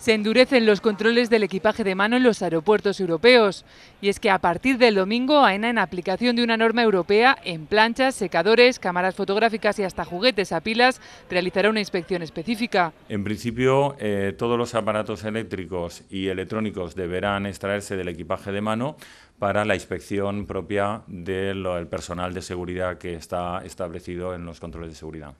se endurecen los controles del equipaje de mano en los aeropuertos europeos. Y es que a partir del domingo, AENA, en aplicación de una norma europea, en planchas, secadores, cámaras fotográficas y hasta juguetes a pilas, realizará una inspección específica. En principio, eh, todos los aparatos eléctricos y electrónicos deberán extraerse del equipaje de mano para la inspección propia del personal de seguridad que está establecido en los controles de seguridad.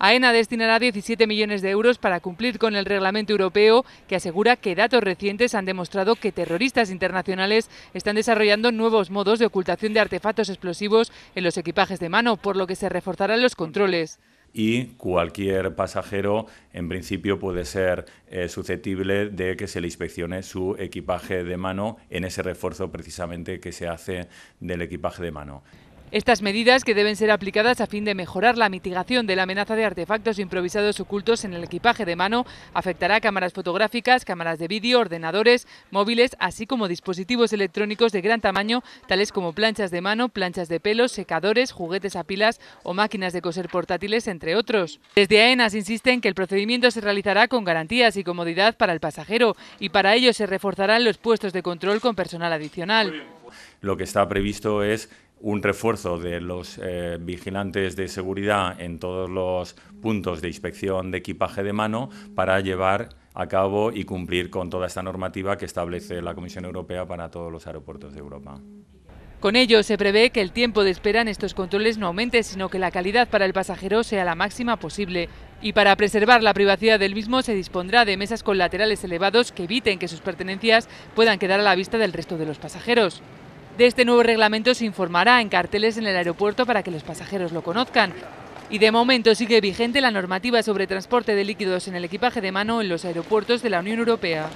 AENA destinará 17 millones de euros para cumplir con el reglamento europeo que asegura que datos recientes han demostrado que terroristas internacionales están desarrollando nuevos modos de ocultación de artefactos explosivos en los equipajes de mano, por lo que se reforzarán los controles y cualquier pasajero en principio puede ser eh, susceptible de que se le inspeccione su equipaje de mano en ese refuerzo precisamente que se hace del equipaje de mano. Estas medidas, que deben ser aplicadas a fin de mejorar la mitigación de la amenaza de artefactos improvisados ocultos en el equipaje de mano, afectará cámaras fotográficas, cámaras de vídeo, ordenadores, móviles, así como dispositivos electrónicos de gran tamaño, tales como planchas de mano, planchas de pelo, secadores, juguetes a pilas o máquinas de coser portátiles, entre otros. Desde AENAS insisten que el procedimiento se realizará con garantías y comodidad para el pasajero y para ello se reforzarán los puestos de control con personal adicional. Lo que está previsto es un refuerzo de los eh, vigilantes de seguridad en todos los puntos de inspección de equipaje de mano para llevar a cabo y cumplir con toda esta normativa que establece la Comisión Europea para todos los aeropuertos de Europa. Con ello se prevé que el tiempo de espera en estos controles no aumente, sino que la calidad para el pasajero sea la máxima posible. Y para preservar la privacidad del mismo se dispondrá de mesas con laterales elevados que eviten que sus pertenencias puedan quedar a la vista del resto de los pasajeros. De este nuevo reglamento se informará en carteles en el aeropuerto para que los pasajeros lo conozcan. Y de momento sigue vigente la normativa sobre transporte de líquidos en el equipaje de mano en los aeropuertos de la Unión Europea.